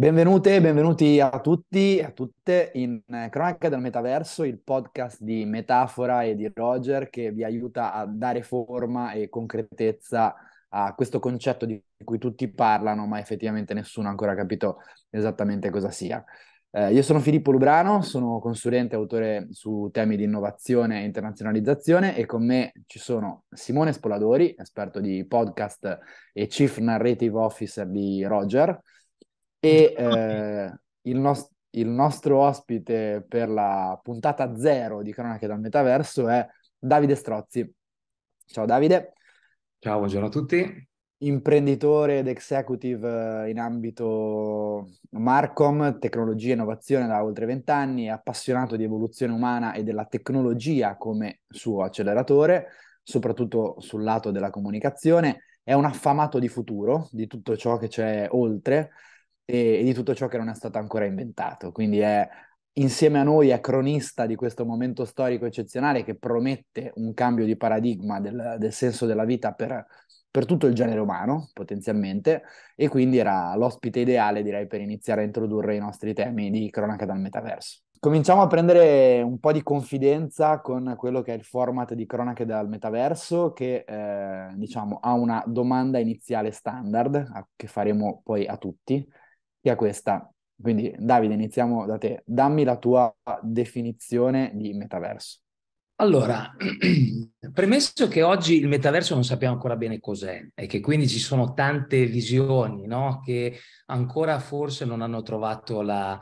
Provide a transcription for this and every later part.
Benvenute e benvenuti a tutti e a tutte in Cronaca del Metaverso, il podcast di Metafora e di Roger che vi aiuta a dare forma e concretezza a questo concetto di cui tutti parlano, ma effettivamente nessuno ha ancora capito esattamente cosa sia. Eh, io sono Filippo Lubrano, sono consulente e autore su temi di innovazione e internazionalizzazione e con me ci sono Simone Spoladori, esperto di podcast e Chief Narrative Officer di Roger e eh, il, nos- il, nostro ospite per la puntata zero di Cronache dal Metaverso è Davide Strozzi. Ciao Davide. Ciao, buongiorno a tutti. Imprenditore ed executive eh, in ambito Marcom, tecnologia e innovazione da oltre vent'anni, appassionato di evoluzione umana e della tecnologia come suo acceleratore, soprattutto sul lato della comunicazione. È un affamato di futuro, di tutto ciò che c'è oltre, e, e di tutto ciò che non è stato ancora inventato. Quindi è insieme a noi è cronista di questo momento storico eccezionale che promette un cambio di paradigma del, del senso della vita per, per, tutto il genere umano, potenzialmente, e quindi era l'ospite ideale, direi, per iniziare a introdurre i nostri temi di cronaca dal metaverso. Cominciamo a prendere un po' di confidenza con quello che è il format di cronache dal metaverso, che eh, diciamo ha una domanda iniziale standard, a, che faremo poi a tutti, che questa. Quindi Davide, iniziamo da te. Dammi la tua definizione di metaverso. Allora, premesso che oggi il metaverso non sappiamo ancora bene cos'è e che quindi ci sono tante visioni no? che ancora forse non hanno trovato la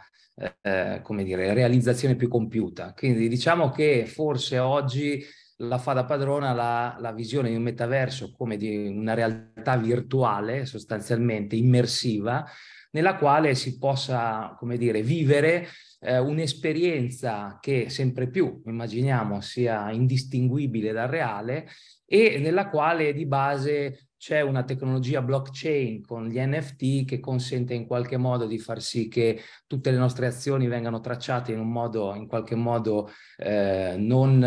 eh, dire, realizzazione più compiuta. Quindi diciamo che forse oggi la fa da padrona la, la visione di un metaverso come di una realtà virtuale sostanzialmente immersiva nella quale si possa, come dire, vivere eh, un'esperienza che sempre più immaginiamo sia indistinguibile dal reale e nella quale di base c'è una tecnologia blockchain con gli NFT che consente in qualche modo di far sì che tutte le nostre azioni vengano tracciate in un modo, in qualche modo eh, non,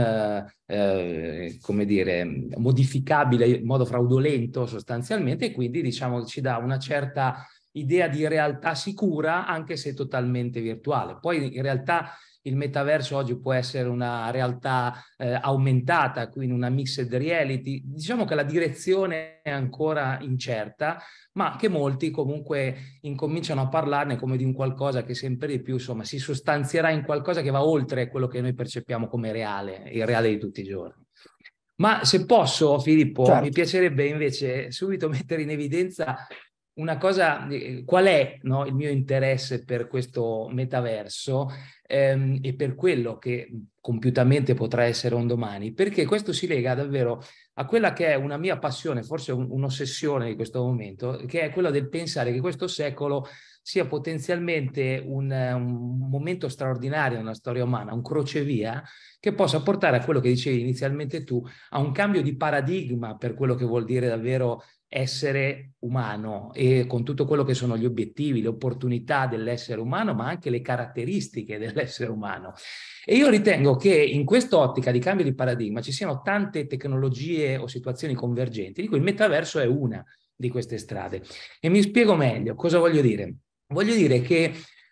eh, come dire, modificabile in modo fraudolento sostanzialmente e quindi diciamo ci dà una certa idea di realtà sicura, anche se totalmente virtuale. Poi in realtà il metaverso oggi può essere una realtà eh, aumentata, quindi una mixed reality. Diciamo che la direzione è ancora incerta, ma che molti comunque incominciano a parlarne come di un qualcosa che sempre di più, insomma, si sostanzierà in qualcosa che va oltre quello che noi percepiamo come reale, il reale di tutti i giorni. Ma se posso, Filippo, certo. mi piacerebbe invece subito mettere in evidenza una cosa, eh, qual è no, il mio interesse per questo metaverso ehm, e per quello che compiutamente potrà essere un domani? Perché questo si lega davvero a quella che è una mia passione, forse un, un'ossessione di questo momento, che è quella del pensare che questo secolo sia potenzialmente un, un, momento straordinario nella storia umana, un crocevia che possa portare a quello che dicevi inizialmente tu, a un cambio di paradigma per quello che vuol dire davvero essere umano e con tutto quello che sono gli obiettivi, le opportunità dell'essere umano, ma anche le caratteristiche dell'essere umano. E io ritengo che in quest'ottica di cambio di paradigma ci siano tante tecnologie o situazioni convergenti, di cui il metaverso è una di queste strade. E mi spiego meglio cosa voglio dire. Voglio dire che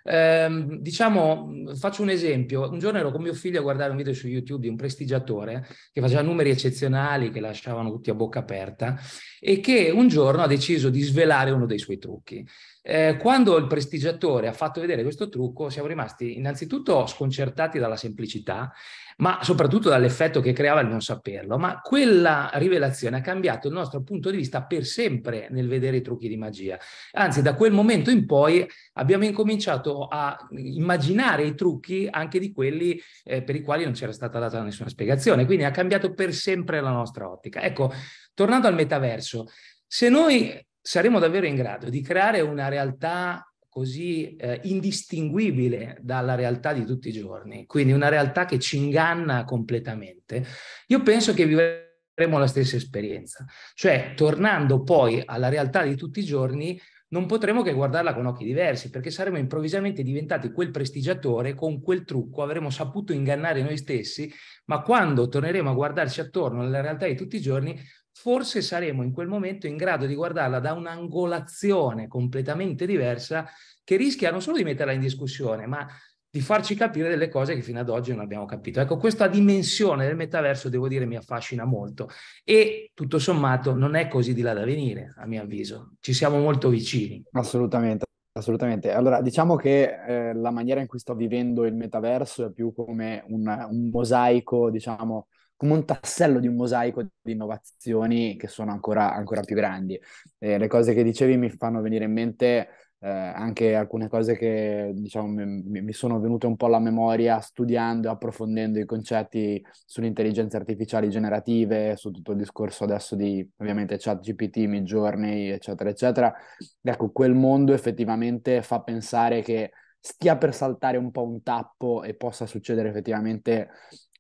Ehm, diciamo, faccio un esempio. Un giorno ero con mio figlio a guardare un video su YouTube di un prestigiatore che faceva numeri eccezionali che lasciavano tutti a bocca aperta e che un giorno ha deciso di svelare uno dei suoi trucchi. Eh, quando il prestigiatore ha fatto vedere questo trucco, siamo rimasti innanzitutto sconcertati dalla semplicità ma soprattutto dall'effetto che creava il non saperlo, ma quella rivelazione ha cambiato il nostro punto di vista per sempre nel vedere i trucchi di magia. Anzi, da quel momento in poi abbiamo incominciato a immaginare i trucchi anche di quelli eh, per i quali non c'era stata data nessuna spiegazione, quindi ha cambiato per sempre la nostra ottica. Ecco, tornando al metaverso, se noi saremo davvero in grado di creare una realtà così eh, indistinguibile dalla realtà di tutti i giorni, quindi una realtà che ci inganna completamente, io penso che vivremo la stessa esperienza. Cioè, tornando poi alla realtà di tutti i giorni, non potremo che guardarla con occhi diversi, perché saremo improvvisamente diventati quel prestigiatore, con quel trucco avremo saputo ingannare noi stessi, ma quando torneremo a guardarci attorno alla realtà di tutti i giorni, forse saremo in quel momento in grado di guardarla da un'angolazione completamente diversa che rischia non solo di metterla in discussione, ma di farci capire delle cose che fino ad oggi non abbiamo capito. Ecco, questa dimensione del metaverso, devo dire, mi affascina molto e tutto sommato non è così di là da venire, a mio avviso. Ci siamo molto vicini. Assolutamente. Assolutamente. Allora, diciamo che eh, la maniera in cui sto vivendo il metaverso è più come un, un mosaico, diciamo, come un tassello di un mosaico di innovazioni che sono ancora, ancora più grandi. Eh, le cose che dicevi mi fanno venire in mente eh, anche alcune cose che diciamo, mi, mi, sono venute un po' alla memoria studiando e approfondendo i concetti sull'intelligenza artificiale generative, su tutto il discorso adesso di ovviamente chat GPT, Midjourney, eccetera, eccetera. Ecco, quel mondo effettivamente fa pensare che stia per saltare un po' un tappo e possa succedere effettivamente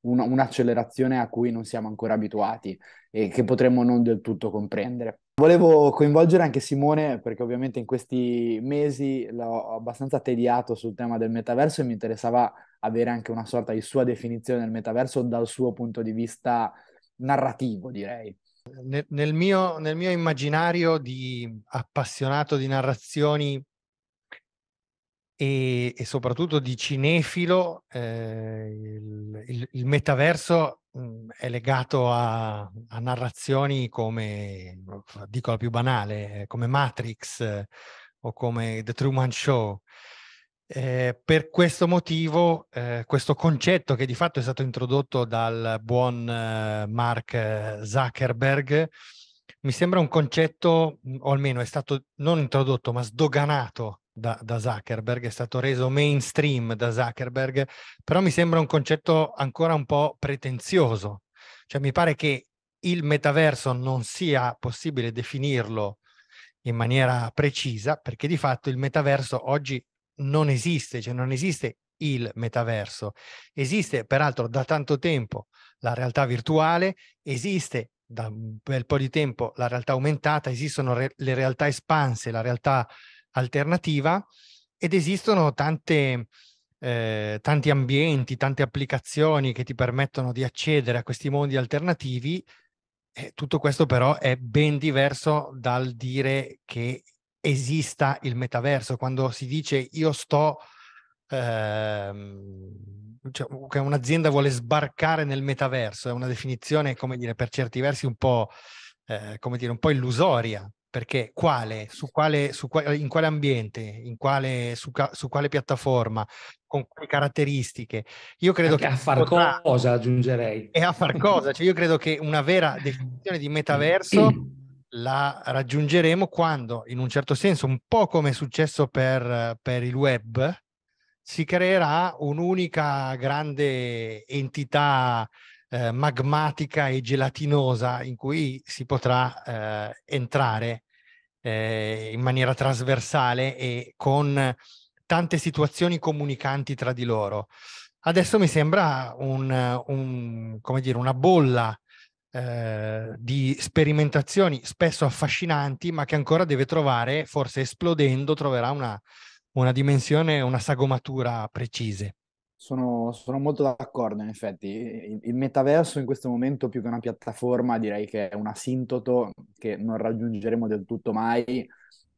un, un'accelerazione a cui non siamo ancora abituati e che potremmo non del tutto comprendere. Volevo coinvolgere anche Simone perché ovviamente in questi mesi l'ho abbastanza tediato sul tema del metaverso e mi interessava avere anche una sorta di sua definizione del metaverso dal suo punto di vista narrativo, direi. Nel, nel, mio, nel mio immaginario di appassionato di narrazioni e, e soprattutto di cinefilo, eh, il, il metaverso mh, mhmm, è legato a, a, narrazioni come, dico la più banale, eh, come Matrix eh, o come The Truman Show. Eh, per questo motivo, eh, questo concetto che di fatto è stato introdotto dal buon eh, Mark eh, Zuckerberg, mi sembra un concetto, mhmm, o almeno è stato non introdotto, ma sdoganato da, da, Zuckerberg, è stato reso mainstream da Zuckerberg, però mi sembra un concetto ancora un po' pretenzioso. Cioè mi pare che il metaverso non sia possibile definirlo in maniera precisa, perché di fatto il metaverso oggi non esiste, cioè non esiste il metaverso. Esiste peraltro da tanto tempo la realtà virtuale, esiste da un bel po' di tempo la realtà aumentata, esistono re- le realtà espanse, la realtà alternativa ed esistono tante, eh, tanti ambienti, tante applicazioni che ti permettono di accedere a questi mondi alternativi. E tutto questo però è ben diverso dal dire che esista il metaverso. Quando si dice io sto, ehm, cioè, che un'azienda vuole sbarcare nel metaverso, è una definizione, come dire, per certi versi un po', eh, come dire, un po' illusoria, perché quale, su quale, su quale, eh, in quale ambiente, in quale, su, su, quale piattaforma, con quali caratteristiche. Io credo Anche che... A far potrà, cosa aggiungerei. E a far cosa, cioè io credo che una vera definizione di metaverso la raggiungeremo quando, in un certo senso, un po' come è successo per, per il web, si creerà un'unica grande entità eh, magmatica e gelatinosa in cui si potrà eh, entrare eh, in maniera trasversale e con tante situazioni comunicanti tra di loro. Adesso mi sembra un, un, dire, una bolla eh, di sperimentazioni spesso affascinanti, ma che ancora deve trovare, forse esplodendo, troverà una, una dimensione, una sagomatura precise. Sono, sono, molto d'accordo, in effetti. Il, il, metaverso in questo momento, più che una piattaforma, direi che è un asintoto che non raggiungeremo del tutto mai,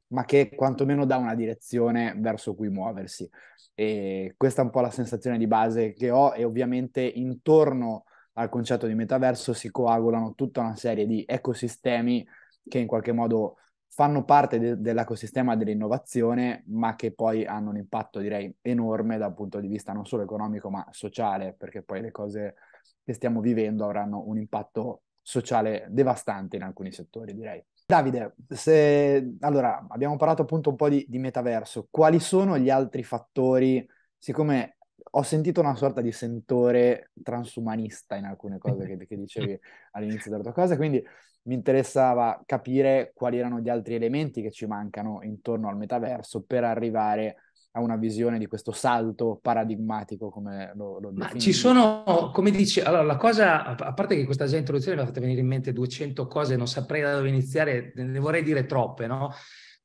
ma che quantomeno dà una direzione verso cui muoversi. E questa è un po' la sensazione di base che ho e ovviamente intorno al concetto di metaverso si coagulano tutta una serie di ecosistemi che in qualche modo fanno parte de- dell'ecosistema dell'innovazione, ma che poi hanno un impatto, direi, enorme dal punto di vista non solo economico, ma sociale, perché poi le cose che stiamo vivendo avranno un impatto sociale devastante in alcuni settori, direi. Davide, se... allora, abbiamo parlato appunto un po' di, di metaverso, quali sono gli altri fattori, siccome ho sentito una sorta di sentore transumanista in alcune cose che, che dicevi all'inizio della tua cosa, quindi mi interessava capire quali erano gli altri elementi che ci mancano intorno al metaverso per arrivare a una visione di questo salto paradigmatico come lo, lo Ma ci sono, come dici, allora la cosa, a parte che questa già introduzione mi ha fatto venire in mente 200 cose, non saprei da dove iniziare, ne vorrei dire troppe, no?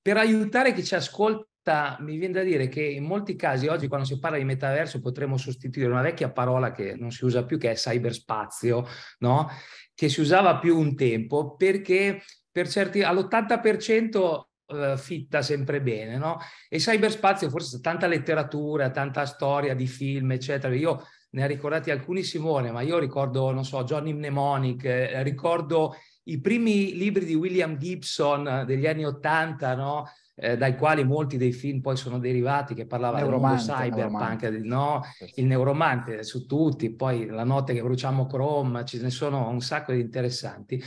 Per aiutare chi ci ascolta mi viene da dire che in molti casi oggi quando si parla di metaverso potremmo sostituire una vecchia parola che non si usa più che è cyberspazio, no? che si usava più un tempo perché per certi, all'80% eh, fitta sempre bene, no? E cyberspazio forse tanta letteratura, tanta storia di film, eccetera. Io ne ho ricordati alcuni Simone, ma io ricordo, non so, Johnny Mnemonic, eh, ricordo i primi libri di William Gibson eh, degli anni Ottanta, no? eh, dai quali molti dei film poi sono derivati, che parlava del mondo cyberpunk, no? il neuromante su tutti, poi la notte che bruciamo Chrome, ce ne sono un sacco di interessanti.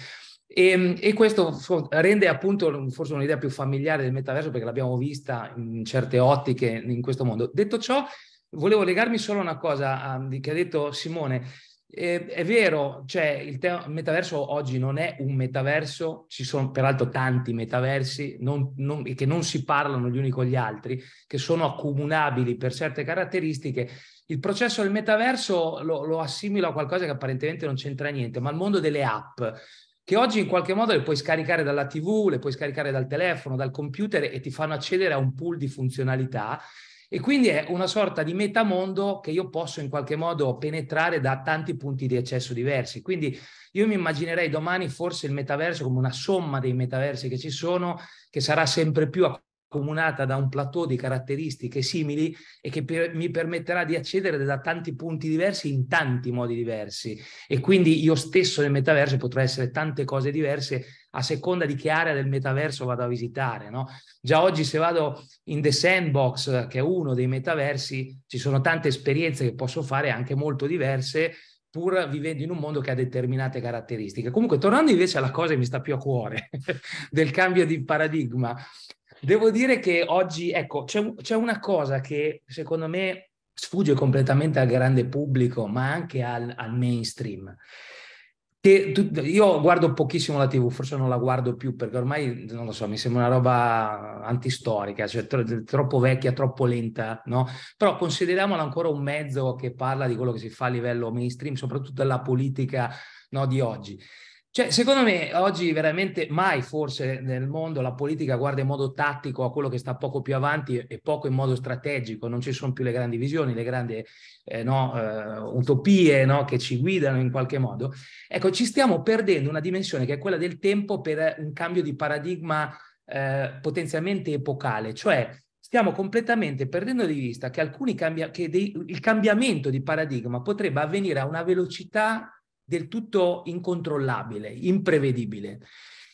E, ehm, e, questo rende appunto forse un'idea più familiare del metaverso perché l'abbiamo vista in certe ottiche in questo mondo. Detto ciò, volevo legarmi solo a una cosa che ha detto Simone. Eh, è vero, cioè il te- metaverso oggi non è un metaverso, ci sono peraltro tanti metaversi non, non, che non si parlano gli uni con gli altri, che sono accomunabili per certe caratteristiche. Il processo del metaverso lo, lo assimilo a qualcosa che apparentemente non c'entra niente, ma il mondo delle app, che oggi in qualche modo le puoi scaricare dalla TV, le puoi scaricare dal telefono, dal computer e ti fanno accedere a un pool di funzionalità e quindi è una sorta di metamondo che io posso in qualche modo penetrare da tanti punti di accesso diversi. Quindi io mi immaginerei domani forse il metaverso come una somma dei metaversi che ci sono, che sarà sempre più a accomunata da un plateau di caratteristiche simili e che per, mi permetterà di accedere da tanti punti diversi in tanti modi diversi e quindi io stesso nel metaverso potrò essere tante cose diverse a seconda di che area del metaverso vado a visitare. No? Già oggi se vado in The Sandbox, che è uno dei metaversi, ci sono tante esperienze che posso fare anche molto diverse pur vivendo in un mondo che ha determinate caratteristiche. Comunque, tornando invece alla cosa che mi sta più a cuore, del cambio di paradigma, Devo dire che oggi, ecco, c'è, c'è una cosa che secondo me sfugge completamente al grande pubblico, ma anche al, al mainstream. Che tu, io guardo pochissimo la TV, forse non la guardo più perché ormai non lo so, mi sembra una roba antistorica, cioè tro- troppo vecchia, troppo lenta, no? Però consideriamola ancora un mezzo che parla di quello che si fa a livello mainstream, soprattutto della politica no, di oggi. Cioè, secondo me oggi veramente mai forse nel mondo la politica guarda in modo tattico a quello che sta poco più avanti e poco in modo strategico, non ci sono più le grandi visioni, le grandi eh, no, eh, utopie no, che ci guidano in qualche modo. Ecco, ci stiamo perdendo una dimensione che è quella del tempo per un cambio di paradigma eh, potenzialmente epocale, cioè stiamo completamente perdendo di vista che, cambia- che dei- il cambiamento di paradigma potrebbe avvenire a una velocità del tutto incontrollabile, imprevedibile.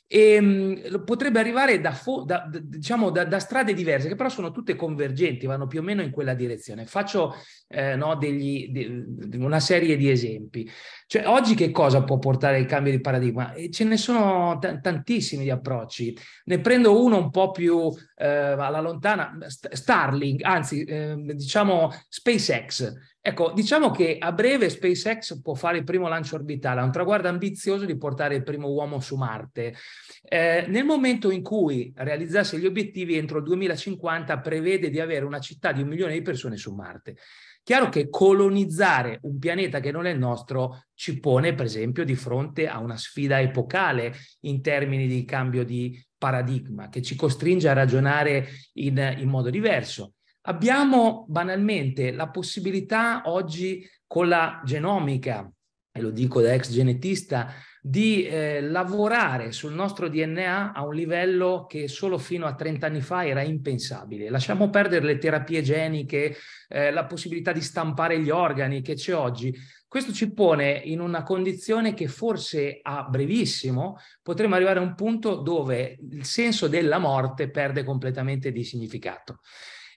E, ehm, mh, potrebbe arrivare da, fo- da, diciamo, da, da, strade diverse, che però sono tutte convergenti, vanno più o meno in quella direzione. Faccio eh, no, degli, de- una serie di esempi. Cioè, oggi che cosa può portare il cambio di paradigma? E eh, ce ne sono t- tantissimi di approcci. Ne prendo uno un po' più eh, alla lontana, Starlink, anzi, eh, diciamo SpaceX. Ecco, diciamo che a breve SpaceX può fare il primo lancio orbitale, ha un traguardo ambizioso di portare il primo uomo su Marte. Eh, nel momento in cui realizzasse gli obiettivi, entro il 2050 prevede di avere una città di un milione di persone su Marte. Chiaro che colonizzare un pianeta che non è il nostro ci pone, per esempio, di fronte a una sfida epocale in termini di cambio di paradigma, che ci costringe a ragionare in, in modo diverso. Abbiamo banalmente la possibilità oggi con la genomica, e lo dico da ex genetista, di eh, lavorare sul nostro DNA a un livello che solo fino a 30 anni fa era impensabile. Lasciamo perdere le terapie geniche, eh, la possibilità di stampare gli organi che c'è oggi. Questo ci pone in una condizione che forse a brevissimo potremo arrivare a un punto dove il senso della morte perde completamente di significato.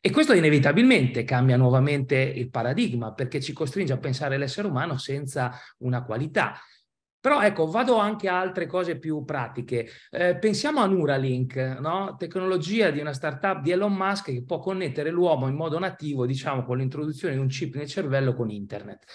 E questo inevitabilmente cambia nuovamente il paradigma perché ci costringe a pensare l'essere umano senza una qualità. Però ecco, vado anche a altre cose più pratiche. Eh, pensiamo a Neuralink, no? tecnologia di una startup di Elon Musk che può connettere l'uomo in modo nativo, diciamo, con l'introduzione di un chip nel cervello con internet.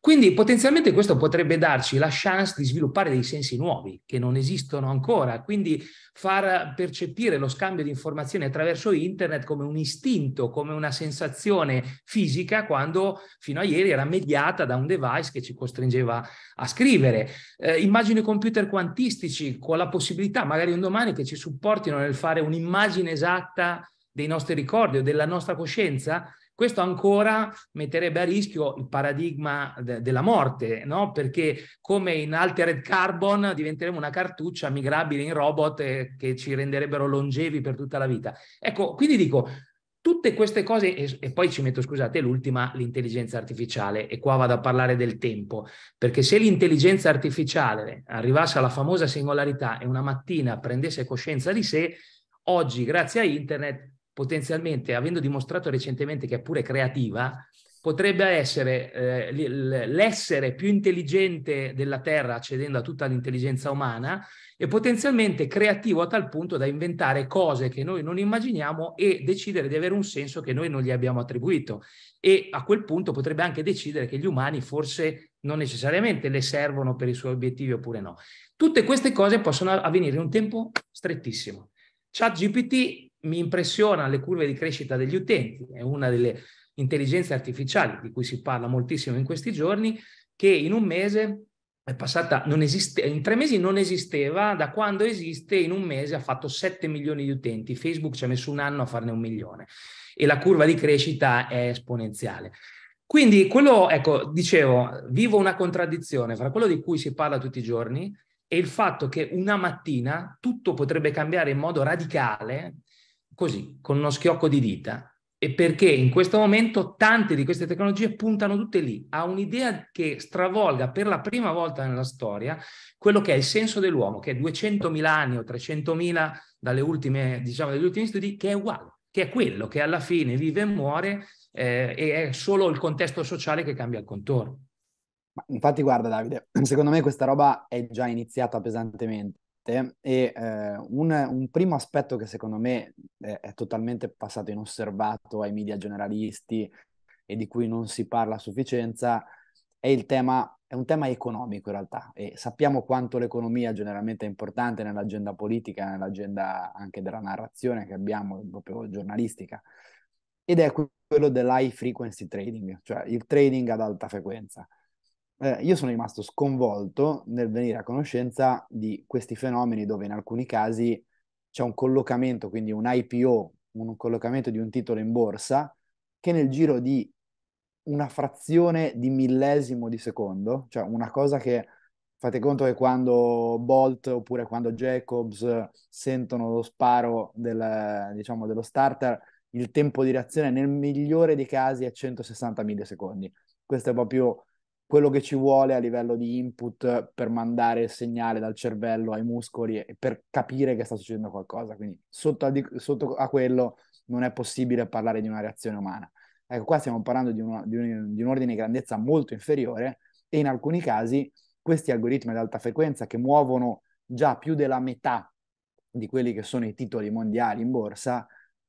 Quindi potenzialmente questo potrebbe darci la chance di sviluppare dei sensi nuovi che non esistono ancora, quindi far percepire lo scambio di informazioni attraverso internet come un istinto, come una sensazione fisica quando fino a ieri era mediata da un device che ci costringeva a scrivere. Eh, immagini computer quantistici con la possibilità magari un domani che ci supportino nel fare un'immagine esatta dei nostri ricordi o della nostra coscienza questo ancora metterebbe a rischio il paradigma de- della morte, no? perché come in Altered Carbon diventeremo una cartuccia migrabile in robot eh, che ci renderebbero longevi per tutta la vita. Ecco, quindi dico, Tutte queste cose, e, e, poi ci metto, scusate, l'ultima, l'intelligenza artificiale, e qua vado a parlare del tempo, perché se l'intelligenza artificiale arrivasse alla famosa singolarità e una mattina prendesse coscienza di sé, oggi, grazie a internet, potenzialmente, avendo dimostrato recentemente che è pure creativa, potrebbe essere eh, l'essere più intelligente della Terra, accedendo a tutta l'intelligenza umana, e potenzialmente creativo a tal punto da inventare cose che noi non immaginiamo e decidere di avere un senso che noi non gli abbiamo attribuito. E a quel punto potrebbe anche decidere che gli umani forse non necessariamente le servono per i suoi obiettivi oppure no. Tutte queste cose possono avvenire in un tempo strettissimo. ChatGPT mi impressionano le curve di crescita degli utenti, è una delle intelligenze artificiali di cui si parla moltissimo in questi giorni, che in un mese è passata, non esiste, in tre mesi non esisteva, da quando esiste in un mese ha fatto 7 milioni di utenti, Facebook ci ha messo un anno a farne un milione e la curva di crescita è esponenziale. Quindi quello, ecco, dicevo, vivo una contraddizione fra quello di cui si parla tutti i giorni e il fatto che una mattina tutto potrebbe cambiare in modo radicale così, con uno schiocco di dita, e perché in questo momento tante di queste tecnologie puntano tutte lì, a un'idea che stravolga per la prima volta nella storia quello che è il senso dell'uomo, che è 200.000 anni o 300.000 dalle ultime, diciamo, dagli ultimi studi, che è uguale, che è quello che alla fine vive e muore eh, e è solo il contesto sociale che cambia il contorno. Infatti guarda Davide, secondo me questa roba è già iniziata pesantemente sette e eh, un, un, primo aspetto che secondo me è, è totalmente passato inosservato ai media generalisti e di cui non si parla a sufficienza è il tema è un tema economico in realtà e sappiamo quanto l'economia generalmente è importante nell'agenda politica, nell'agenda anche della narrazione che abbiamo proprio giornalistica ed è quello dell'high frequency trading, cioè il trading ad alta frequenza eh, io sono rimasto sconvolto nel venire a conoscenza di questi fenomeni dove in alcuni casi c'è un collocamento, quindi un IPO, un collocamento di un titolo in borsa, che nel giro di una frazione di millesimo di secondo, cioè una cosa che fate conto che quando Bolt oppure quando Jacobs sentono lo sparo del, diciamo, dello starter, il tempo di reazione nel migliore dei casi è 160 millisecondi. Questo è proprio quello che ci vuole a livello di input per mandare il segnale dal cervello ai muscoli e per capire che sta succedendo qualcosa. Quindi sotto a, di, sotto a quello non è possibile parlare di una reazione umana. Ecco, qua stiamo parlando di, uno, di, un, di un ordine di grandezza molto inferiore e in alcuni casi questi algoritmi ad alta frequenza che muovono già più della metà di quelli che sono i titoli mondiali in borsa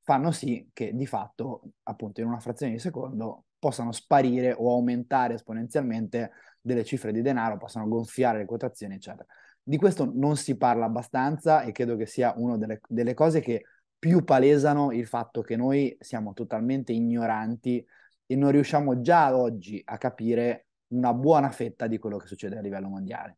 fanno sì che di fatto, appunto, in una frazione di secondo possano sparire o aumentare esponenzialmente delle cifre di denaro, possano gonfiare le quotazioni, eccetera. Di questo non si parla abbastanza e credo che sia una delle, delle cose che più palesano il fatto che noi siamo totalmente ignoranti e non riusciamo già oggi a capire una buona fetta di quello che succede a livello mondiale.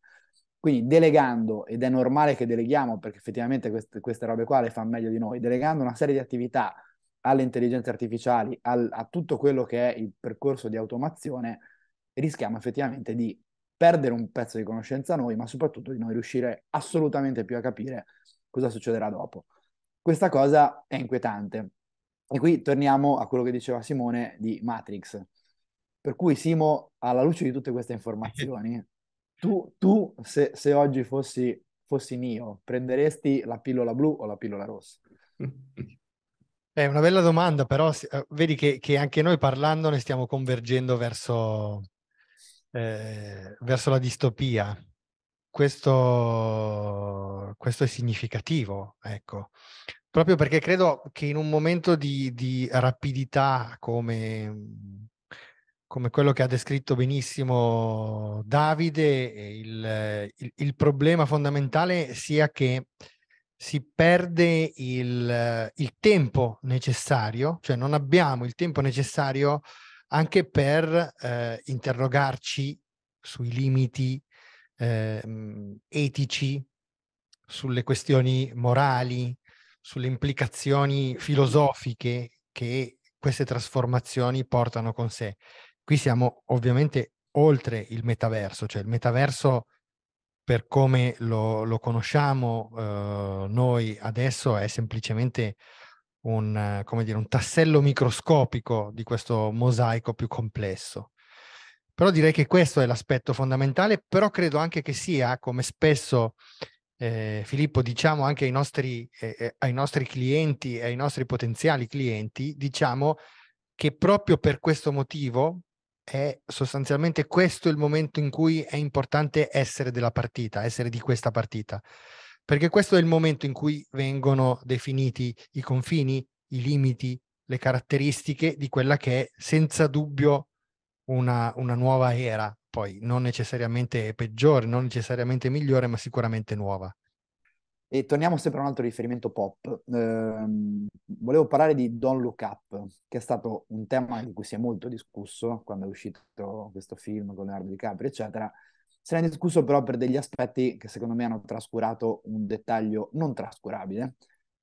Quindi delegando, ed è normale che deleghiamo perché effettivamente queste, queste robe qua le fanno meglio di noi, delegando una serie di attività alle intelligenze artificiali, al, a tutto quello che è il percorso di automazione, rischiamo effettivamente di perdere un pezzo di conoscenza noi, ma soprattutto di non riuscire assolutamente più a capire cosa succederà dopo. Questa cosa è inquietante. E qui torniamo a quello che diceva Simone di Matrix. Per cui Simo, alla luce di tutte queste informazioni, tu, tu se, se, oggi fossi, fossi mio, prenderesti la pillola blu o la pillola rossa? È una bella domanda, però eh, vedi che, che anche noi parlandone stiamo convergendo verso, eh, verso la distopia. Questo, questo, è significativo, ecco. Proprio perché credo che in un momento di, di rapidità come come quello che ha descritto benissimo Davide, eh, il, il, il problema fondamentale sia che si perde il, il, tempo necessario, cioè non abbiamo il tempo necessario anche per eh, interrogarci sui limiti eh, etici, sulle questioni morali, sulle implicazioni filosofiche che queste trasformazioni portano con sé. Qui siamo ovviamente oltre il metaverso, cioè il metaverso per come lo, lo conosciamo eh, noi adesso è semplicemente un, dire, un, tassello microscopico di questo mosaico più complesso. Però direi che questo è l'aspetto fondamentale, però credo anche che sia, come spesso eh, Filippo diciamo anche ai nostri, eh, eh ai nostri clienti e ai nostri potenziali clienti, diciamo che proprio per questo motivo è sostanzialmente questo il momento in cui è importante essere della partita, essere di questa partita, perché questo è il momento in cui vengono definiti i confini, i limiti, le caratteristiche di quella che è senza dubbio una, una nuova era, poi non necessariamente peggiore, non necessariamente migliore, ma sicuramente nuova. E torniamo sempre a un altro riferimento pop. Eh, volevo parlare di Don't Look Up, che è stato un tema di cui si è molto discusso quando è uscito questo film con Leonardo DiCaprio, eccetera. Se ne è discusso però per degli aspetti che secondo me hanno trascurato un dettaglio non trascurabile,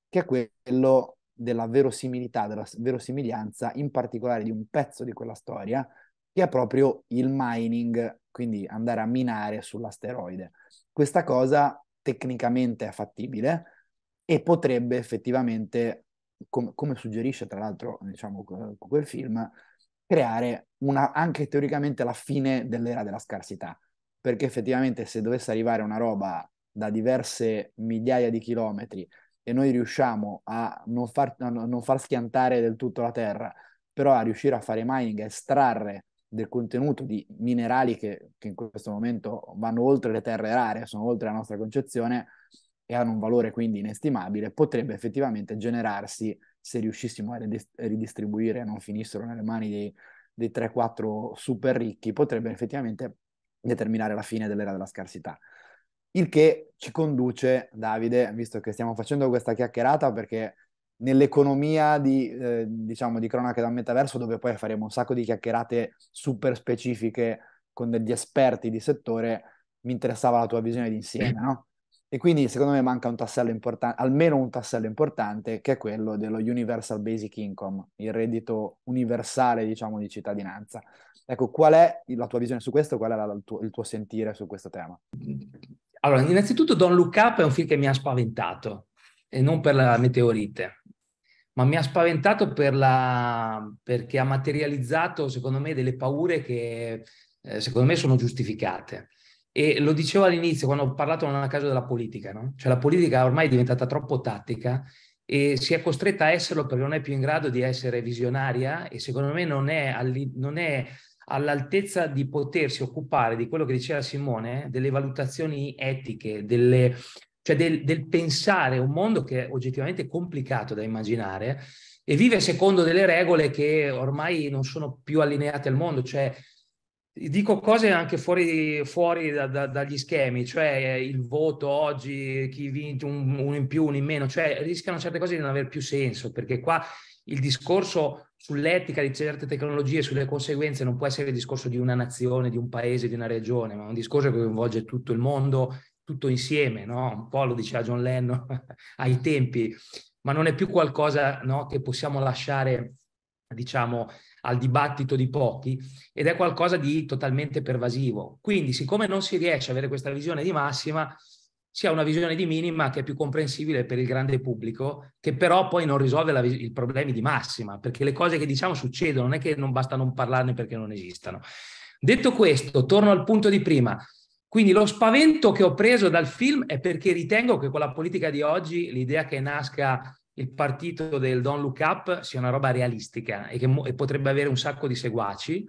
che è quello della verosimilità, della verosimiglianza, in particolare di un pezzo di quella storia, che è proprio il mining, quindi andare a minare sull'asteroide. Questa cosa tecnicamente è fattibile e potrebbe effettivamente, com- come suggerisce tra l'altro diciamo, quel film, creare una, anche teoricamente la fine dell'era della scarsità. Perché effettivamente se dovesse arrivare una roba da diverse migliaia di chilometri e noi riusciamo a non far, a non far schiantare del tutto la Terra, però a riuscire a fare mining, a estrarre del contenuto di minerali che, che in questo momento vanno oltre le terre rare, sono oltre la nostra concezione e hanno un valore quindi inestimabile, potrebbe effettivamente generarsi se riuscissimo a ridistribuire, non finissero nelle mani dei, dei 3-4 super ricchi, potrebbe effettivamente determinare la fine dell'era della scarsità. Il che ci conduce, Davide, visto che stiamo facendo questa chiacchierata perché nell'economia di, eh, diciamo, di cronache da metaverso, dove poi faremo un sacco di chiacchierate super specifiche con degli esperti di settore, mi interessava la tua visione d'insieme, no? E quindi secondo me manca un tassello importante, almeno un tassello importante, che è quello dello Universal Basic Income, il reddito universale, diciamo, di cittadinanza. Ecco, qual è la tua visione su questo? Qual è la, il, tuo, il tuo sentire su questo tema? Allora, innanzitutto Don Look Up è un film che mi ha spaventato, e non per la meteorite ma mi ha spaventato per la, perché ha materializzato, secondo me, delle paure che eh, secondo me sono giustificate. E lo dicevo all'inizio, quando ho parlato non a caso della politica, no? cioè la politica ormai è diventata troppo tattica e si è costretta a esserlo perché non è più in grado di essere visionaria e secondo me non è, alli, non è all'altezza di potersi occupare di quello che diceva Simone, delle valutazioni etiche, delle, cioè del, del pensare un mondo che è oggettivamente complicato da immaginare e vive secondo delle regole che ormai non sono più allineate al mondo, cioè dico cose anche fuori, fuori da, da, dagli schemi, cioè eh, il voto oggi, chi vince un, un, in più, un in meno, cioè rischiano certe cose di non aver più senso, perché qua il discorso sull'etica di certe tecnologie, sulle conseguenze, non può essere il discorso di una nazione, di un paese, di una regione, ma è un discorso che coinvolge tutto il mondo tutto insieme, no? un po' lo diceva John Lennon ai tempi, ma non è più qualcosa no, che possiamo lasciare diciamo, al dibattito di pochi ed è qualcosa di totalmente pervasivo. Quindi, siccome non si riesce ad avere questa visione di massima, si ha una visione di minima che è più comprensibile per il grande pubblico, che però poi non risolve la, i problemi di massima, perché le cose che diciamo succedono, non è che non basta non parlarne perché non esistano. Detto questo, torno al punto di prima. Quindi lo spavento che ho preso dal film è perché ritengo che con la politica di oggi l'idea che nasca il partito del Don Look Up sia una roba realistica e che mo- e potrebbe avere un sacco di seguaci.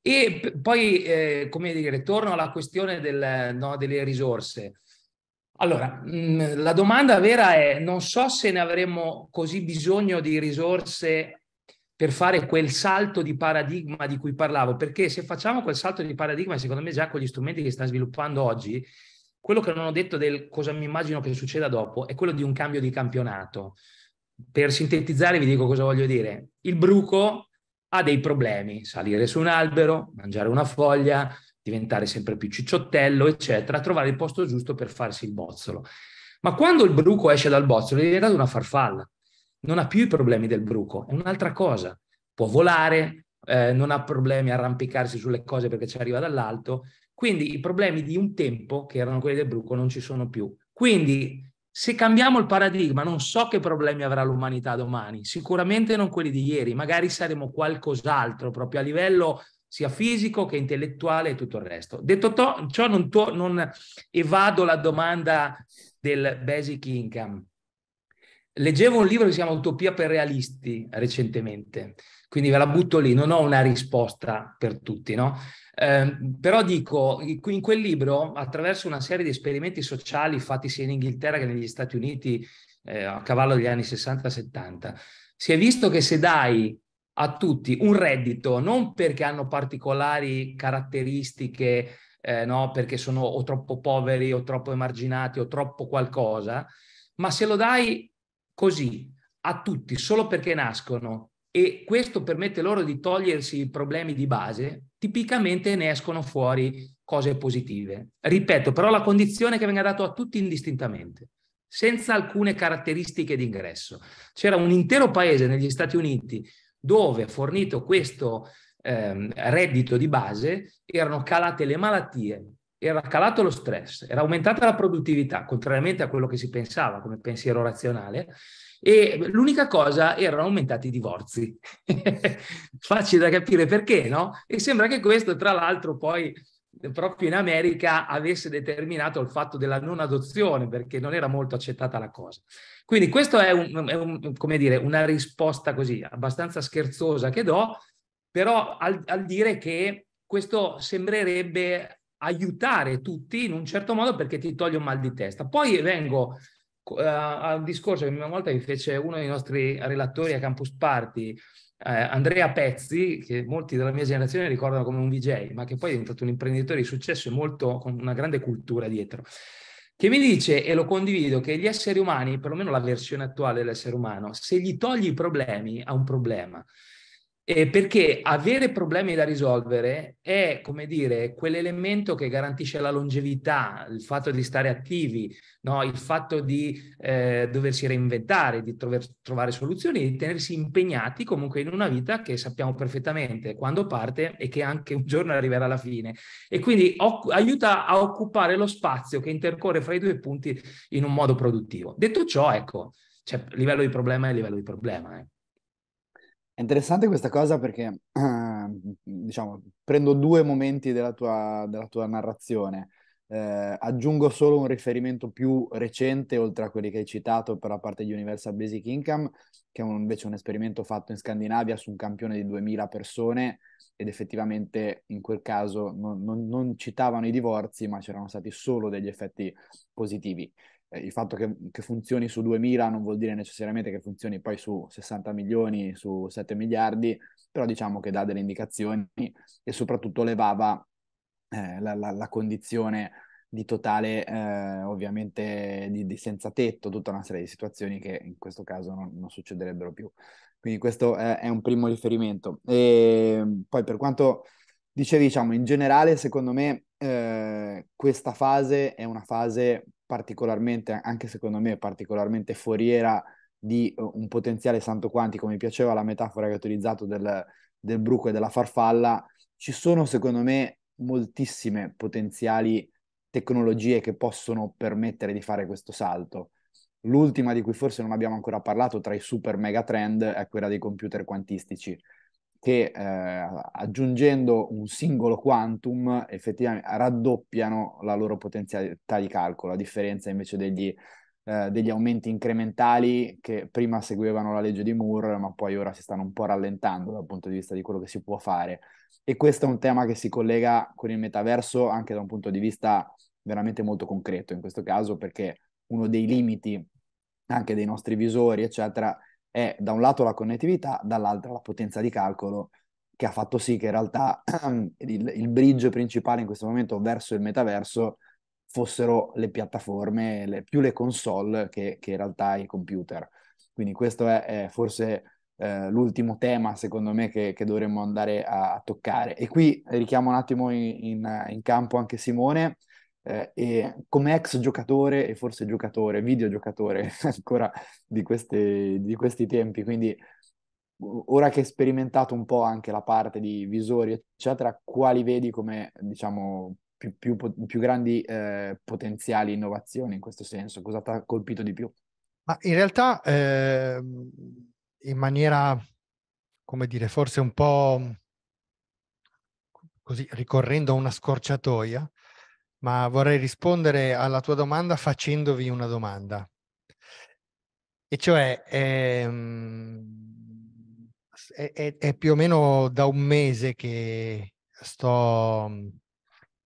E p- poi, eh, come dire, torno alla questione del, no, delle risorse. Allora, mh, la domanda vera è, non so se ne avremo così bisogno di risorse per fare quel salto di paradigma di cui parlavo, perché se facciamo quel salto di paradigma, secondo me già con gli strumenti che sta sviluppando oggi, quello che non ho detto del cosa mi immagino che succeda dopo è quello di un cambio di campionato. Per sintetizzare vi dico cosa voglio dire. Il bruco ha dei problemi, salire su un albero, mangiare una foglia, diventare sempre più cicciottello, eccetera, trovare il posto giusto per farsi il bozzolo. Ma quando il bruco esce dal bozzolo è diventato una farfalla non ha più i problemi del bruco, è un'altra cosa. Può volare, eh, non ha problemi a arrampicarsi sulle cose perché ci arriva dall'alto. Quindi i problemi di un tempo, che erano quelli del bruco, non ci sono più. Quindi se cambiamo il paradigma, non so che problemi avrà l'umanità domani, sicuramente non quelli di ieri, magari saremo qualcos'altro proprio a livello sia fisico che intellettuale e tutto il resto. Detto to- ciò, non, to- non evado la domanda del basic income Leggevo un libro che si chiama Utopia per realisti recentemente, quindi ve la butto lì, non ho una risposta per tutti, no? Eh, però dico, in quel libro, attraverso una serie di esperimenti sociali fatti sia in Inghilterra che negli Stati Uniti eh, a cavallo degli anni 60-70, si è visto che se dai a tutti un reddito, non perché hanno particolari caratteristiche, eh, no, perché sono o troppo poveri o troppo emarginati o troppo qualcosa, ma se lo dai così a tutti solo perché nascono e questo permette loro di togliersi i problemi di base, tipicamente ne escono fuori cose positive. Ripeto, però la condizione che venga dato a tutti indistintamente, senza alcune caratteristiche di ingresso. C'era un intero paese negli Stati Uniti dove, fornito questo ehm, reddito di base, erano calate le malattie, era calato lo stress, era aumentata la produttività, contrariamente a quello che si pensava come pensiero razionale, e l'unica cosa erano aumentati i divorzi. Facile da capire perché, no? E sembra che questo, tra l'altro, poi proprio in America avesse determinato il fatto della non adozione, perché non era molto accettata la cosa. Quindi questa è, un, è un, dire, una risposta così abbastanza scherzosa che do, però al, al dire che questo sembrerebbe aiutare tutti in un certo modo perché ti toglie un mal di testa. Poi vengo uh, a un discorso che una volta mi fece uno dei nostri relatori a Campus Party, eh, Andrea Pezzi, che molti della mia generazione ricordano come un VJ, ma che poi è diventato un imprenditore di successo e molto con una grande cultura dietro, che mi dice, e lo condivido, che gli esseri umani, perlomeno la versione attuale dell'essere umano, se gli togli i problemi, ha un problema. Eh, perché avere problemi da risolvere è, come dire, quell'elemento che garantisce la longevità, il fatto di stare attivi, no? il fatto di eh, doversi reinventare, di trover- trovare soluzioni, di tenersi impegnati comunque in una vita che sappiamo perfettamente quando parte e che anche un giorno arriverà alla fine. E quindi oc- aiuta a occupare lo spazio che intercorre fra i due punti in un modo produttivo. Detto ciò, ecco, c'è cioè, livello di problema e livello di problema. Eh. È interessante questa cosa perché, eh, diciamo, prendo due momenti della tua, della tua narrazione. Eh, aggiungo solo un riferimento più recente, oltre a quelli che hai citato per la parte di Universal Basic Income, che è un, invece un esperimento fatto in Scandinavia su un campione di 2000 persone ed effettivamente in quel caso non, non, non citavano i divorzi, ma c'erano stati solo degli effetti positivi. Eh, il fatto che, che, funzioni su 2000 non vuol dire necessariamente che funzioni poi su 60 milioni, su 7 miliardi, però diciamo che dà delle indicazioni e soprattutto levava eh, la, la, la, condizione di totale, eh, ovviamente, di, di, senza tetto, tutta una serie di situazioni che in questo caso non, non succederebbero più. Quindi questo è, è un primo riferimento. E ehm, poi per quanto dicevi, diciamo, in generale, secondo me eh, questa fase è una fase particolarmente, anche secondo me, particolarmente foriera di eh, un potenziale santo quantico. Mi piaceva la metafora che hai utilizzato del, del bruco e della farfalla. Ci sono, secondo me, moltissime potenziali tecnologie che possono permettere di fare questo salto. L'ultima di cui forse non abbiamo ancora parlato tra i super mega trend è quella dei computer quantistici che eh, aggiungendo un singolo quantum effettivamente raddoppiano la loro potenzialità di calcolo, a differenza invece degli, eh, degli, aumenti incrementali che prima seguivano la legge di Moore, ma poi ora si stanno un po' rallentando dal punto di vista di quello che si può fare. E questo è un tema che si collega con il metaverso anche da un punto di vista veramente molto concreto in questo caso, perché uno dei limiti anche dei nostri visori, eccetera, è da un lato la connettività, dall'altro la potenza di calcolo che ha fatto sì che in realtà il, il bridge principale in questo momento verso il metaverso fossero le piattaforme, le, più le console che, che, in realtà i computer. Quindi questo è, è forse eh, l'ultimo tema secondo me che, che dovremmo andare a, a, toccare. E qui richiamo un attimo in, in, in campo anche Simone eh, e come ex giocatore e forse giocatore, videogiocatore ancora di, queste, di questi tempi, quindi ora che hai sperimentato un po' anche la parte di visori, eccetera, quali vedi come, diciamo, più, più, più grandi eh, potenziali innovazioni in questo senso? Cosa ti ha colpito di più? Ma in realtà, eh, in maniera, come dire, forse un po' così, ricorrendo a una scorciatoia, ma vorrei rispondere alla tua domanda facendovi una domanda. E cioè, ehm, è, è, è, più o meno da un mese che sto mhmm,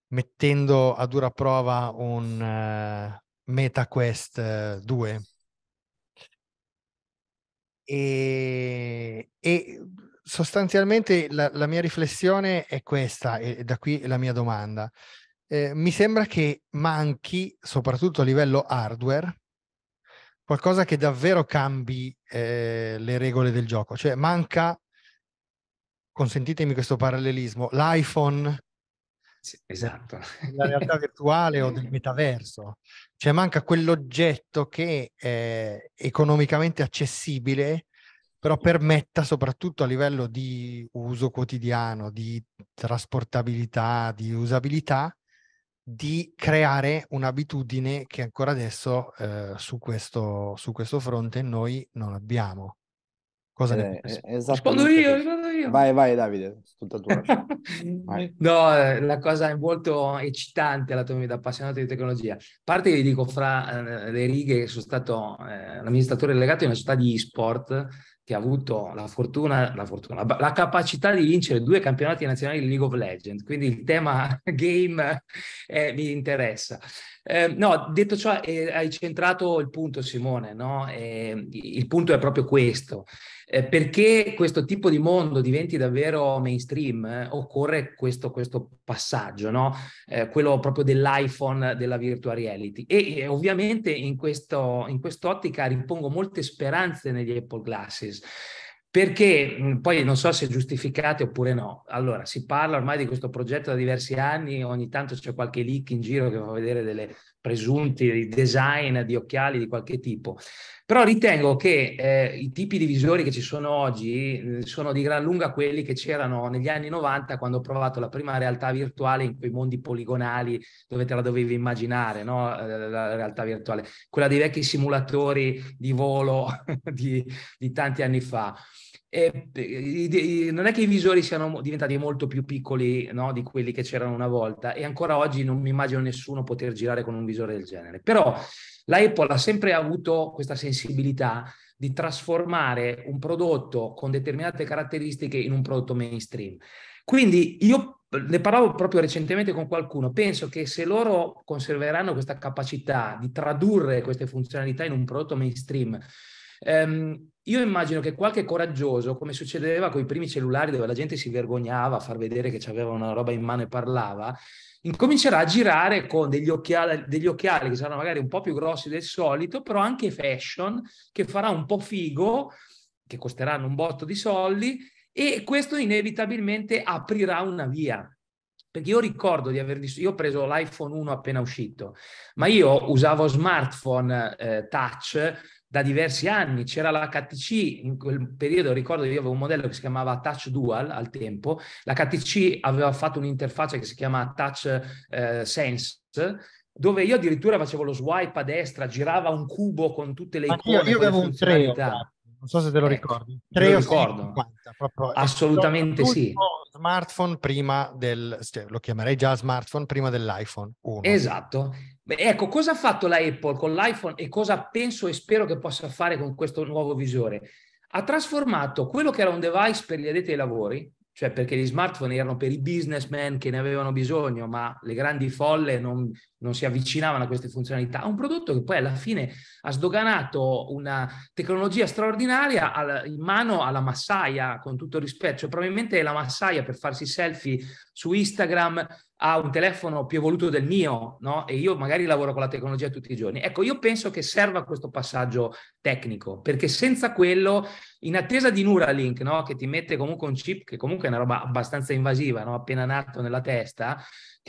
mettendo a dura prova un uh, MetaQuest 2. Eh, e, e sostanzialmente la, la, mia riflessione è questa, e da qui la mia domanda. Ehm, mi sembra che manchi, soprattutto a livello hardware, qualcosa che davvero cambi eh, le regole del gioco. Cioè manca, consentitemi questo parallelismo, l'iPhone. Sì, esatto. Della realtà virtuale o del metaverso. Cioè manca quell'oggetto che è economicamente accessibile, però permetta soprattutto a livello di uso quotidiano, di trasportabilità, di usabilità, di creare un'abitudine che ancora adesso eh, su, questo, su questo fronte noi non abbiamo. Cosa eh, esatto. Rispondo io, rispondo io. Vai, vai Davide, tutta tua. No, eh, la cosa è molto eccitante la tua vita appassionata di tecnologia. A parte vi dico fra eh, le righe che sono stato eh, l'amministratore delegato di una società di e-sport che ha avuto la fortuna, la, fortuna, la capacità di vincere due campionati nazionali di League of Legends, quindi il tema game eh, mi interessa. Eh, no, detto ciò, eh, hai centrato il punto Simone, no? Ehm, il punto è proprio questo. Eh, perché questo tipo di mondo diventi davvero mainstream, eh, occorre questo, questo passaggio, no? eh, quello proprio dell'iPhone, della virtual reality. E ovviamente in, questo, in quest'ottica ripongo molte speranze negli Apple Glasses perché poi non so se giustificate oppure no. Allora, si parla ormai di questo progetto da diversi anni, ogni tanto c'è qualche leak in giro che fa vedere delle presunti design di occhiali di qualche tipo. Però ritengo che eh, i tipi di visori che ci sono oggi eh, sono di gran lunga quelli che c'erano negli anni 90 quando ho provato la prima realtà virtuale in quei mondi poligonali dove te la dovevi immaginare, no? Eh, la realtà virtuale, quella dei vecchi simulatori di volo di, di tanti anni fa eh, non è che i visori siano diventati molto più piccoli no, di quelli che c'erano una volta e ancora oggi non mi immagino nessuno poter girare con un visore del genere. Però la Apple ha sempre avuto questa sensibilità di trasformare un prodotto con determinate caratteristiche in un prodotto mainstream. Quindi io ne parlavo proprio recentemente con qualcuno, penso che se loro conserveranno questa capacità di tradurre queste funzionalità in un prodotto mainstream, Um, io immagino che qualche coraggioso, come succedeva con i primi cellulari dove la gente si vergognava a far vedere che aveva una roba in mano e parlava, incomincerà a girare con degli occhiali, degli occhiali, che saranno magari un po' più grossi del solito, però anche fashion, che farà un po' figo, che costeranno un botto di soldi, e questo inevitabilmente aprirà una via. Perché io ricordo di aver visto, io ho preso l'iPhone 1 appena uscito, ma io usavo smartphone eh, touch da diversi anni, c'era l'HTC, in quel periodo ricordo io avevo un modello che si chiamava Touch Dual al tempo, l'HTC aveva fatto un'interfaccia che si chiama Touch eh, Sense, dove io addirittura facevo lo swipe a destra, girava un cubo con tutte le Ma Io, io avevo un treo, non so se te lo ecco, ricordi. treo ricordo. 50, proprio. Ecco, Assolutamente sì. Smartphone prima del, cioè, lo chiamerei già smartphone prima dell'iPhone 1. Esatto. Beh, ecco, cosa ha fatto la Apple con l'iPhone e cosa penso e spero che possa fare con questo nuovo visore? Ha trasformato quello che era un device per gli addetti ai lavori, cioè perché gli smartphone erano per i businessmen che ne avevano bisogno, ma le grandi folle non, non, si avvicinavano a queste funzionalità, a un prodotto che poi alla fine ha sdoganato una tecnologia straordinaria alla, in mano alla massaia, con tutto rispetto, cioè probabilmente la massaia per farsi selfie su Instagram ha un telefono più evoluto del mio, no? E io magari lavoro con la tecnologia tutti i giorni. Ecco, io penso che serva questo passaggio tecnico, perché senza quello, in attesa di Neuralink, no? Che ti mette comunque un chip, che comunque è una roba abbastanza invasiva, no? Appena nato nella testa,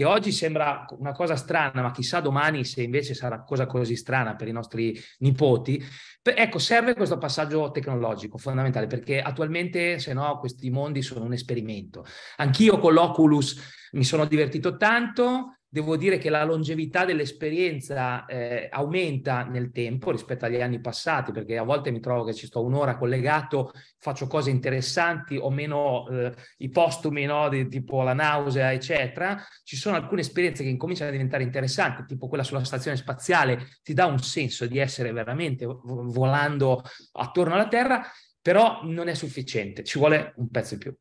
che oggi sembra una cosa strana, ma chissà domani se invece sarà cosa così strana per i nostri nipoti. Ecco, serve questo passaggio tecnologico fondamentale, perché attualmente, se no, questi mondi sono un esperimento. Anch'io con l'Oculus mi sono divertito tanto, devo dire che la longevità dell'esperienza eh, aumenta nel tempo rispetto agli anni passati, perché a volte mi trovo che ci sto un'ora collegato, faccio cose interessanti o meno eh, i postumi, no, di, tipo la nausea, eccetera. Ci sono alcune esperienze che incominciano a diventare interessanti, tipo quella sulla stazione spaziale, ti dà un senso di essere veramente volando attorno alla Terra, però non è sufficiente, ci vuole un pezzo in più.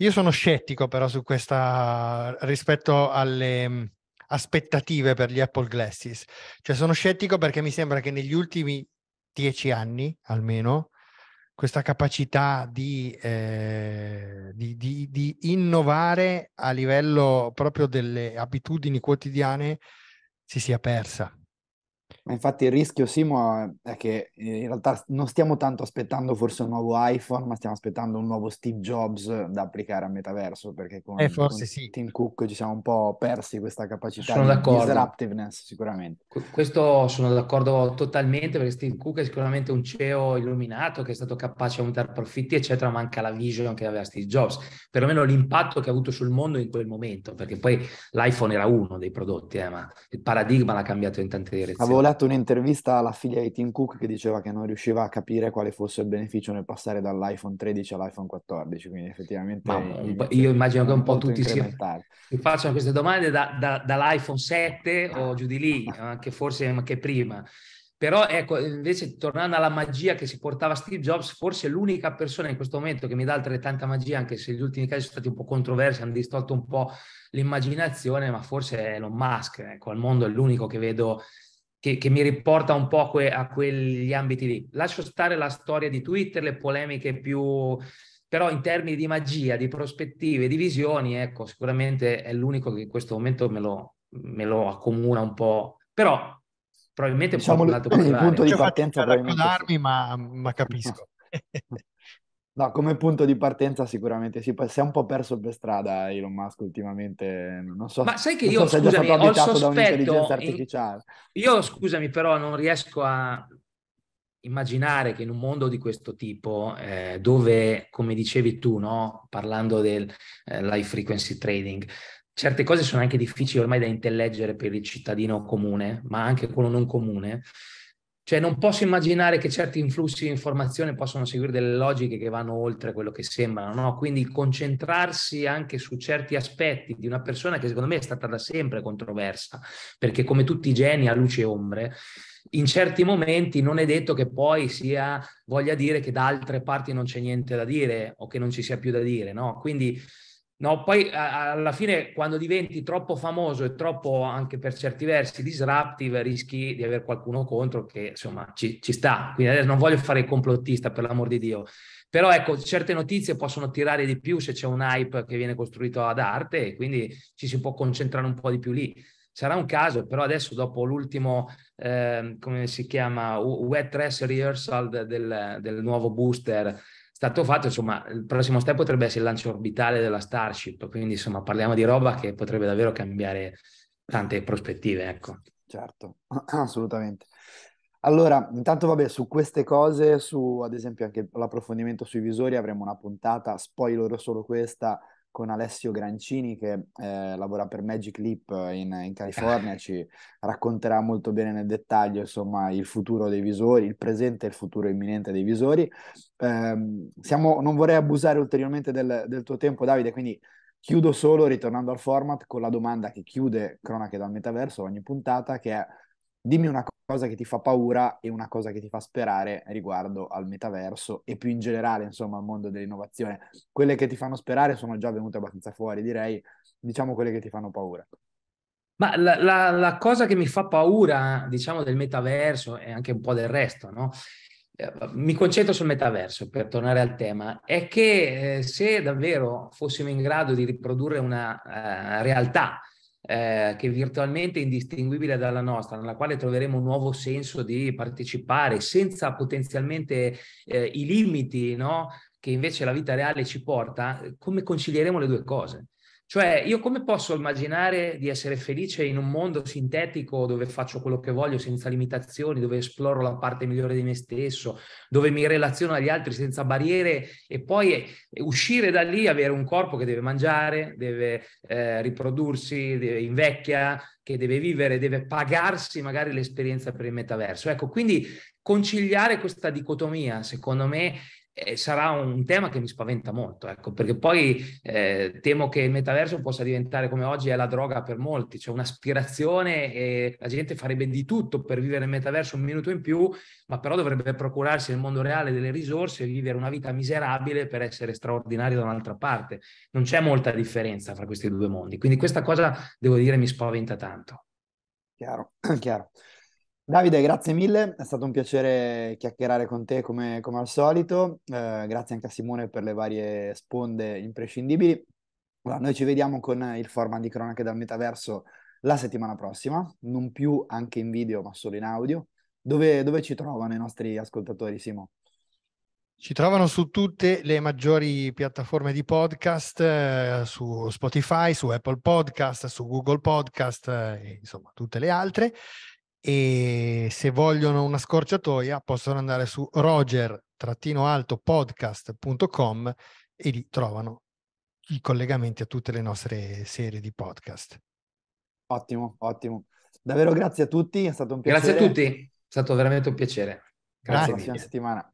Io sono scettico però su questa rispetto alle mm, aspettative per gli Apple Glasses. Cioè sono scettico perché mi sembra che negli ultimi dieci anni almeno questa capacità di, eh, di, di, di, innovare a livello proprio delle abitudini quotidiane si sia persa. Infatti il rischio, Simo, è che eh, in realtà non stiamo tanto aspettando forse un nuovo iPhone, ma stiamo aspettando un nuovo Steve Jobs da applicare al metaverso, perché con, eh, con sì. Tim Cook ci siamo un po' persi questa capacità sono di d'accordo. disruptiveness, sicuramente. Questo sono d'accordo totalmente, perché Steve Cook è sicuramente un CEO illuminato, che è stato capace di aumentare profitti, eccetera, manca la vision che aveva Steve Jobs, perlomeno l'impatto che ha avuto sul mondo in quel momento, perché poi l'iPhone era uno dei prodotti, eh, ma il paradigma l'ha cambiato in tante direzioni. Avevo Avevo letto un'intervista alla figlia di Tim Cook che diceva che non riusciva a capire quale fosse il beneficio nel passare dall'iPhone 13 all'iPhone 14, quindi effettivamente... Eh, io immagino che un po' tutti si, si facciano queste domande da, da, dall'iPhone 7 o giù di lì, anche forse anche prima. Però ecco, invece tornando alla magia che si portava Steve Jobs, forse l'unica persona in questo momento che mi dà altrettanta magia, anche se gli ultimi casi sono stati un po' controversi, hanno distolto un po' l'immaginazione, ma forse è Elon Musk. Ecco, al mondo è l'unico che vedo che, che mi riporta un po' que, a quegli ambiti lì. Lascio stare la storia di Twitter, le polemiche più... Però in termini di magia, di prospettive, di visioni, ecco, sicuramente è l'unico che in questo momento me lo, me lo accomuna un po'. Però probabilmente diciamo, un po' il punto di partenza. Ad accodarmi, sì. ma, ma capisco. No, come punto di partenza sicuramente sì, si è un po' perso per strada Elon Musk ultimamente, non so, Ma sai che io, so scusami, ho il sospetto, in... io scusami però non riesco a immaginare che in un mondo di questo tipo, eh, dove come dicevi tu, no? parlando del eh, live frequency trading, certe cose sono anche difficili ormai da intelleggere per il cittadino comune, ma anche quello non comune, cioè non posso immaginare che certi influssi di informazione possano seguire delle logiche che vanno oltre quello che sembrano, no? Quindi concentrarsi anche su certi aspetti di una persona che secondo me è stata da sempre controversa, perché come tutti i geni ha luce e ombre, in certi momenti non è detto che poi sia, voglia dire che da altre parti non c'è niente da dire o che non ci sia più da dire, no? Quindi No, poi alla fine quando diventi troppo famoso e troppo anche per certi versi disruptive rischi di avere qualcuno contro che insomma ci, ci sta. Quindi adesso non voglio fare il complottista per l'amor di Dio, però ecco certe notizie possono tirare di più se c'è un hype che viene costruito ad arte e quindi ci si può concentrare un po' di più lì. Sarà un caso, però adesso dopo l'ultimo, eh, come si chiama, wet dress rehearsal del, del nuovo booster, stato fatto, insomma, il prossimo step potrebbe essere il lancio orbitale della Starship, quindi insomma parliamo di roba che potrebbe davvero cambiare tante prospettive, ecco. Certo, assolutamente. Allora, intanto vabbè, su queste cose, su ad esempio anche l'approfondimento sui visori, avremo una puntata, spoiler solo questa, con Alessio Grancini che eh, lavora per Magic Leap in, in California, ci racconterà molto bene nel dettaglio insomma, il futuro dei visori, il presente e il futuro imminente dei visori. Eh, siamo, non vorrei abusare ulteriormente del, del, tuo tempo Davide, quindi chiudo solo ritornando al format con la domanda che chiude Cronache dal Metaverso ogni puntata che è Dimmi una cosa che ti fa paura e una cosa che ti fa sperare riguardo al metaverso e più in generale, insomma, al mondo dell'innovazione. Quelle che ti fanno sperare sono già venute abbastanza fuori, direi, diciamo quelle che ti fanno paura. Ma la, la, la, cosa che mi fa paura, diciamo, del metaverso e anche un po' del resto, no? Eh, mi concentro sul metaverso per tornare al tema, è che eh, se davvero fossimo in grado di riprodurre una eh, realtà eh, che è indistinguibile dalla nostra, nella quale troveremo un nuovo senso di partecipare senza potenzialmente eh, i limiti no? che invece la vita reale ci porta, come concilieremo le due cose? Cioè, io come posso immaginare di essere felice in un mondo sintetico dove faccio quello che voglio senza limitazioni, dove esploro la parte migliore di me stesso, dove mi relaziono agli altri senza barriere e poi eh, uscire da lì, avere un corpo che deve mangiare, deve eh, riprodursi, deve, invecchia, che deve vivere, deve pagarsi magari l'esperienza per il metaverso. Ecco, quindi conciliare questa dicotomia, secondo me, eh, sarà un tema che mi spaventa molto, ecco, perché poi eh, temo che il metaverso possa diventare come oggi è la droga per molti, c'è cioè un'aspirazione e la gente farebbe di tutto per vivere il metaverso un minuto in più, ma però dovrebbe procurarsi nel mondo reale delle risorse e vivere una vita miserabile per essere straordinario da un'altra parte. Non c'è molta differenza fra questi due mondi, quindi questa cosa devo dire mi spaventa tanto. Chiaro, chiaro. Davide, grazie mille, è stato un piacere chiacchierare con te come, come al solito, eh, grazie anche a Simone per le varie sponde imprescindibili. Allora, noi ci vediamo con il format di Cronache dal Metaverso la settimana prossima, non più anche in video ma solo in audio. Dove, dove ci trovano i nostri ascoltatori, Simo? Ci trovano su tutte le maggiori piattaforme di podcast, eh, su Spotify, su Apple Podcast, su Google Podcast, eh, insomma tutte le altre e se vogliono una scorciatoia possono andare su roger-altopodcast.com e lì trovano i collegamenti a tutte le nostre serie di podcast. Ottimo, ottimo. Davvero grazie a tutti, è stato un piacere. Grazie a tutti, è stato veramente un piacere. Grazie. Alla prossima settimana.